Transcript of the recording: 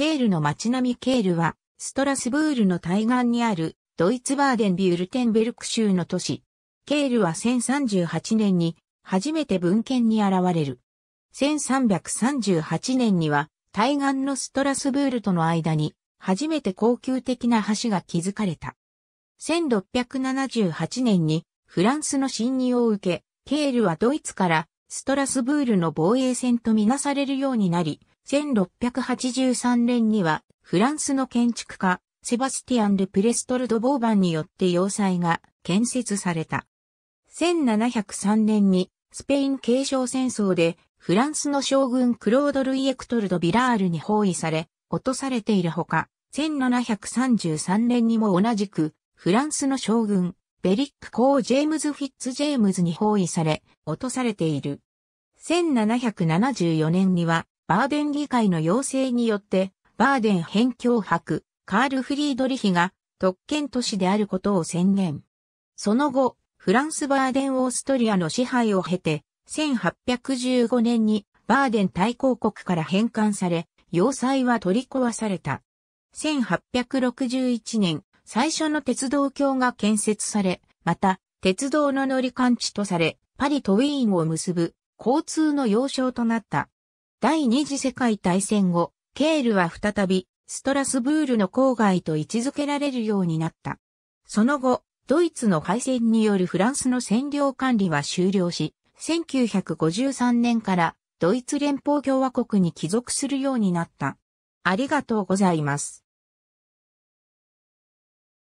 ケールの街並みケールは、ストラスブールの対岸にある、ドイツバーデンビュルテンベルク州の都市。ケールは1038年に、初めて文献に現れる。1338年には、対岸のストラスブールとの間に、初めて高級的な橋が築かれた。1678年に、フランスの侵入を受け、ケールはドイツからストラスブールの防衛戦とみなされるようになり、1683年にはフランスの建築家、セバスティアン・ル・プレストル・ド・ボーバンによって要塞が建設された。1703年にスペイン継承戦争でフランスの将軍クロード・ルイ・エクトル・ド・ビラールに包囲され、落とされているほか、1733年にも同じくフランスの将軍ベリック公ジェームズ・フィッツ・ジェームズに包囲され、落とされている。1774年には、バーデン議会の要請によって、バーデン辺境博、カール・フリードリヒが、特権都市であることを宣言。その後、フランス・バーデン・オーストリアの支配を経て、1815年にバーデン大公国から返還され、要塞は取り壊された。1861年、最初の鉄道橋が建設され、また、鉄道の乗り換地とされ、パリとウィーンを結ぶ交通の要衝となった。第二次世界大戦後、ケールは再びストラスブールの郊外と位置づけられるようになった。その後、ドイツの敗戦によるフランスの占領管理は終了し、1953年からドイツ連邦共和国に帰属するようになった。ありがとうございます。